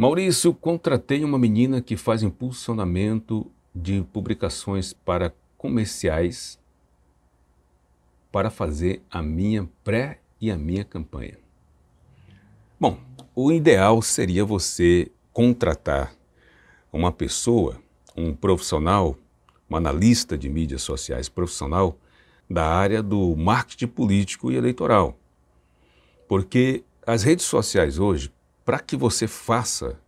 Maurício, contratei uma menina que faz impulsionamento de publicações para comerciais para fazer a minha pré e a minha campanha. Bom, o ideal seria você contratar uma pessoa, um profissional, um analista de mídias sociais profissional da área do marketing político e eleitoral. Porque as redes sociais hoje para que você faça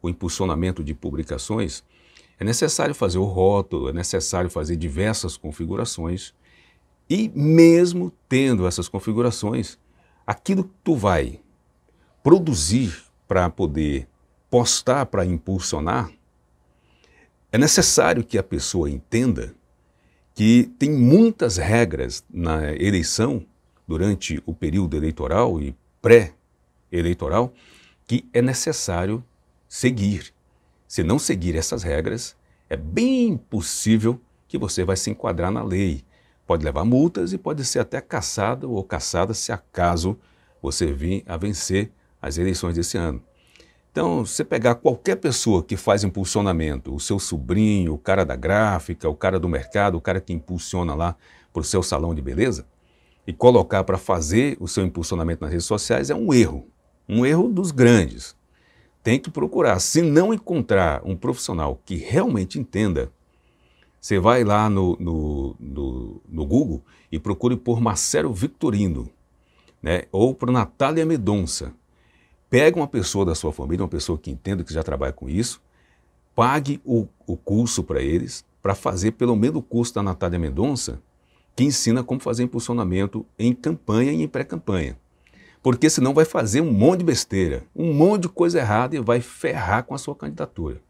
o impulsionamento de publicações, é necessário fazer o rótulo, é necessário fazer diversas configurações e mesmo tendo essas configurações, aquilo que tu vai produzir para poder postar, para impulsionar, é necessário que a pessoa entenda que tem muitas regras na eleição durante o período eleitoral e pré-eleitoral que é necessário seguir. Se não seguir essas regras, é bem possível que você vai se enquadrar na lei. Pode levar multas e pode ser até caçado ou caçada se acaso você vir a vencer as eleições desse ano. Então, você pegar qualquer pessoa que faz impulsionamento, o seu sobrinho, o cara da gráfica, o cara do mercado, o cara que impulsiona lá para o seu salão de beleza, e colocar para fazer o seu impulsionamento nas redes sociais é um erro um erro dos grandes. Tem que procurar. Se não encontrar um profissional que realmente entenda, você vai lá no, no, no, no Google e procure por Marcelo Victorino, né? ou por Natália Medonça. Pega uma pessoa da sua família, uma pessoa que entenda, que já trabalha com isso, pague o, o curso para eles, para fazer pelo menos o curso da Natália Mendonça, que ensina como fazer impulsionamento em campanha e em pré-campanha porque senão vai fazer um monte de besteira, um monte de coisa errada e vai ferrar com a sua candidatura.